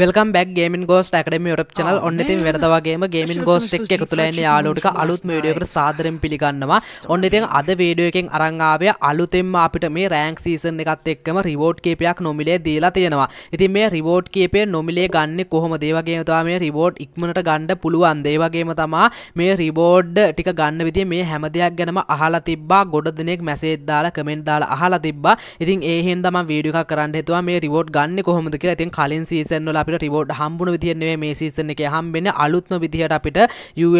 Welcome back gaming ගෝස් academy Europe channel ඔන්න ඉතින් වෙනද වගේම ගේමින් ගෝස්ටෙක් එකතුලන්න යාලෝටික අලුත් වීඩියෝකට සාදරෙන් පිළිගන්නවා ඔන්න ඉතින් අද වීඩියෝකෙන් අරංආාවය අලුතෙම අපිට මේ රෑන්ක් සීසන් එකත් එක්කම රිවෝට් කේපයක් නොමිලේ දීලා තියෙනවා ඉතින් මේ රිවෝට් කේපේ නොමිලේ ගන්න කොහොම දේවගේ තවා මේ රිබෝඩ් ඉක්මනට ගණ්ඩ පුළුවන් දේවගේම තමා මේ රිබෝඩ් ටික ගන්න විදි මේ හැම දෙයක් ගැනම අහලා තිබා ගොඩ දෙනෙක් මැසේද්දාලා කමෙන්ට් දාලා අහලා තිබ්බා ඉතින් ඒහෙන් තම වීඩියෝ කරන්න හිතුවා මේ රිවෝඩ් ගන්න කොහොමද කියලා ඉතින් කලින් සීසන් වල අපිට රිබෝඩ් හම්බුණ විදිරන්නේ මේ සීසන එක හම්බෙන අලුත්ම විදිහට අපිට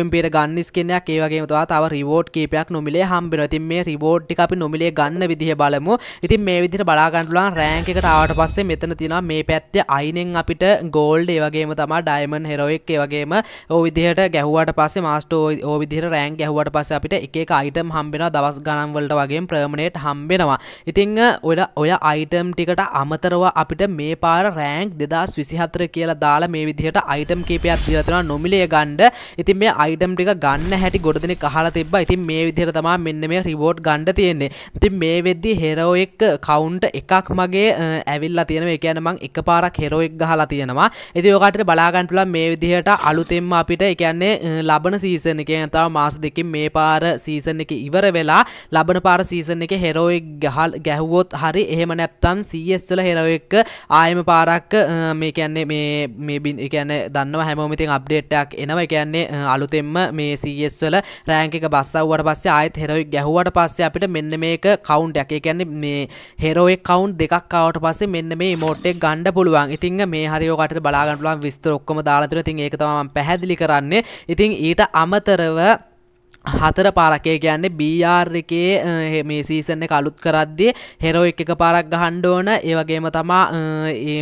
යම්පට ගන්නස් කෙනයක් ඒවගේ තවා තව රිබෝඩ් කේපයක් නොමිලේ හම්බෙන තින් මේ රිබෝඩ්ටි අපි නොමිලේ ගන්න විදිහ බලමු ඉතින් මේ විදිර බලාගන්නඩුලන් රෑංකට ආවට පස්සේ මෙතන තින මේ පැත්තේ අයිනෙන් අපිට ගෝල්ඩ ඒවගේම තමා ඩයිමන් හෙරෝෙක් ඒවගේම ඕ විදිහට ගැහුවට පස්සේ මාස්ටෝ ඕ විදිහට රෑන් ගැහුවට පස්ස අපිට එක අයිටම් හම්බෙන දවස් ගනන්වලට වගේ ප්‍රමණයට හම්බෙනවා ඉතිං ඔල ඔය අයිටම් ටිකට අමතරව අපිට මේ පාර රෑන්ක් දෙදස් විසිහත් හතර කියලා දාලා මේ විදිහට අයිටම් කීපයක් දීලා තියෙනවා නොමිලේ ගන්න. ඉතින් මේ අයිටම් ටික ගන්න හැටි ගොඩ දෙනෙක් අහලා තිබ්බා. ඉතින් මේ විදිහට තමයි මෙන්න මේ රිවෝඩ් ගන්න තියෙන්නේ. ඉතින් මේ වෙද්දි හෙරෝ එක කවුන්ට් එකක් මගේ ඇවිල්ලා තියෙනවා. ඒ කියන්නේ මං එකපාරක් හෙරෝ එක ගහලා තියෙනවා. ඉතින් ඔයගාට බලා ගන්න පුළුවන් මේ විදිහට අලුතෙන්ම අපිට ඒ කියන්නේ ලබන සීසන් එකේ තව මාස දෙකකින් මේ පාර සීසන් එක ඉවර වෙලා ලබන පාර සීසන් එක හෙරෝයික් ගහල් ගැහුවොත් හරි එහෙම නැත්තම් සීස්වල හෙරෝයික් ආයම පාරක් මේ කියන්නේ මේ මේ බින් එකන්න දන්න හැමෝමතින් අප්ඩේට්ටක් එනව කියන්නේ අලුතෙම මේ සස් වල රෑංකික බස්සවට පස්සේ ආයත් හෙරොයි ගැහුවට පස්සේ අපිට මෙන්න මේක කවුන්් එක කියන්නේ මේ හෙරෝයි කවුන්් දෙකක් කවට පස්සේ මෙන්න මේ මෝට්ටෙක් ගණඩ පුළුවන් ඉතින් මේ හරිෝකට බලාගටලුවන් විස්තර ඔක්කම දාලාතුර තින් ඒකතම පැහැදිලි කරන්නේ ඉතින් ඊට අමතරව හතර පාරකේ කියන්නේ බR එකේ මේ සීසන එක අලුත් කරද්දී හෙරෝ එක පාරක් ගහන්න ඕන ඒ වගේම තමා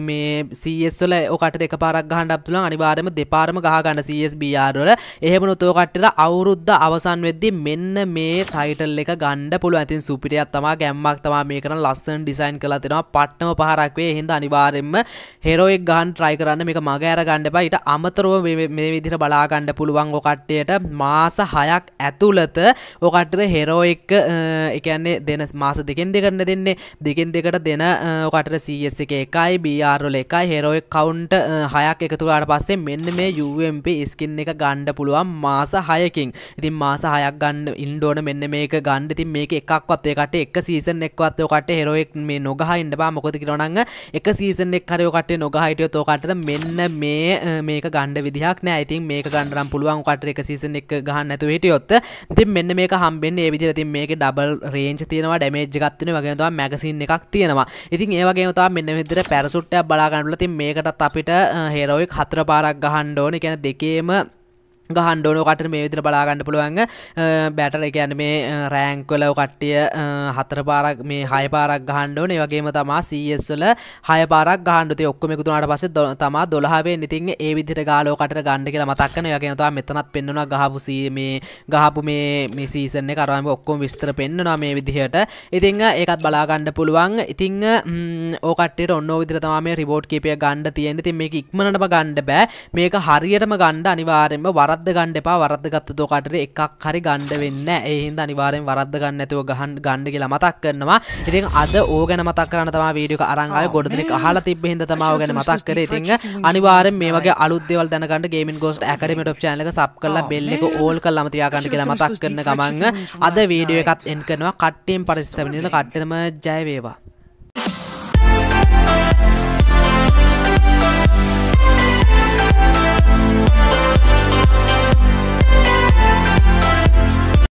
මේ CS වල ඔකට එක පාරක් ගහන්න අප තුලන් අනිවාර්යයෙන්ම දෙපාරම ගහ ගන්න CS BR වල එහෙම නොතෝ කට්ටට අවුරුද්ද අවසන් වෙද්දී මෙන්න මේ ටයිටල් එක ගන්න පුළුවන්. ඉතින් සුපිරියක් තමා ගැම්මක් තමා මේ කරන ලස්සන ඩිසයින් කරලා තිනවා. පට්ටම පාරක් වේ. එහෙනම් අනිවාර්යයෙන්ම හෙරෝ එක ගහන්න try කරන්න මේක මගේ අර ගන්න එපා. ඊට අමතරව මේ විදිහට බලා ගන්න පුළුවන් ඔය කට්ටියට මාස 6ක් ඇතුළත ඔකටර හෙරෝ එක්ක එකන්නේ දෙන මාස දෙකෙන් දෙකරන්න දෙන්නේ දෙකෙන් දෙකට දෙන ඔකටර සස් එක එකයි බියාරොල එකයි හෙරෝය කවුන්ට හයක් එකතුරට පස්සේ මෙන්න මේ යුම්ප ස්කින් එක ගණ්ඩ පුළුවන් මාස හයකින් ඉතින් මාස හයක් ගන්න ඉන්ඩෝන මෙන්න මේක ගණ්ඩ තින් මේක එකක්වත් එකට එක සීසන් එක්වත් ඔකට හෙරෝෙක් මේ නොගහ ඉන්නබා මොකද කිරනඟ එක සීසන් එක් කරයෝකට නොගහහිටිය තෝකට මෙන්න මේ මේක ගණ්ඩ විදිහක් නෑ ඉතින් මේක ගණඩරම් පුළුවන් කට එක සීසන් එක ගහන්න ඇතු හිටියොත් ති මෙන්න මේ හම්බෙන් ඒවිදිර තින් මේක ඩබල් රේජ් තියෙනවා ඩමේජ්ගත්වන වගේවා මැගසින් එකක් තියෙනවා ඉතින් ඒවගේතා මෙන්න විදිර පැරසුට්ට බලාගන්නල තින් මේකටත් අපිට හේරෝයි හතර පාරක් ගහන්්ඩෝන කැන දෙකේම ගහන්ඩෝනකට මේ විදිර බලාගන්න පුළුවන් බැටර එකන්න මේ රෑංකල කට්ටිය හතර පාරක් මේ හය පාරක් ගහන්්ඩෝනේ වගේම තමා සීස්වල හය පාරක් ගහන්ඩුතේ ඔක්කොමෙකුතුනාට පස තමා දොළහාවේ නිතින් ඒ විදිර ගාලෝකට ගණ්ඩ කියලා මතක්කන වගේතා මෙතනත් පෙන්න්නවා ගහපු මේ ගහපු මේ මිසීසන කරම ඔක්කොම විස්තර පෙන්න්නවා මේ විදිහට ඉතිං ඒකත් බලාගණ්ඩ පුළුවන් ඉතිං ඕකට ඔන්න විදිර තම රිබෝට් කපය ගණ්ඩ තියෙන ති මේ ඉක්මනට ගණ්ඩ බෑ මේක හරියටම ගණ්ඩ අනිවාරෙන්ම වරත් වරද්ද ගණ්ඩ එපා වරද්ද ගත්ත තෝකටර එකක් හරි ගණ්ඩ වෙන්න ඒහින්ද අනිවාරෙන් වරද්ද ගන්න ඇතුව ගහන් ගණ්ඩ කියලා මතක් කරනවා ඉතින් අද ඕ ගැන මතක් කරන්න තමා වීඩියක අරංගාය ගොඩදෙනෙක් අහලා තිබ්බ හින්දා තමාව ගැන මතක් කරේ ඉතින් අනිවාරෙන් මේ වගේ අලුත් දේවල් දැනගන්න gaming ghost academy top channel එක සබ් කරලා බෙල් එක ඕල් කරලාම තියාගන්න කියලා මතක් කරන ගමන් අද වීඩියෝ එකත් එන් කරනවා කට්ටියෙන් පරිස්සම් වෙන්න කට්ටෙම ජය වේවා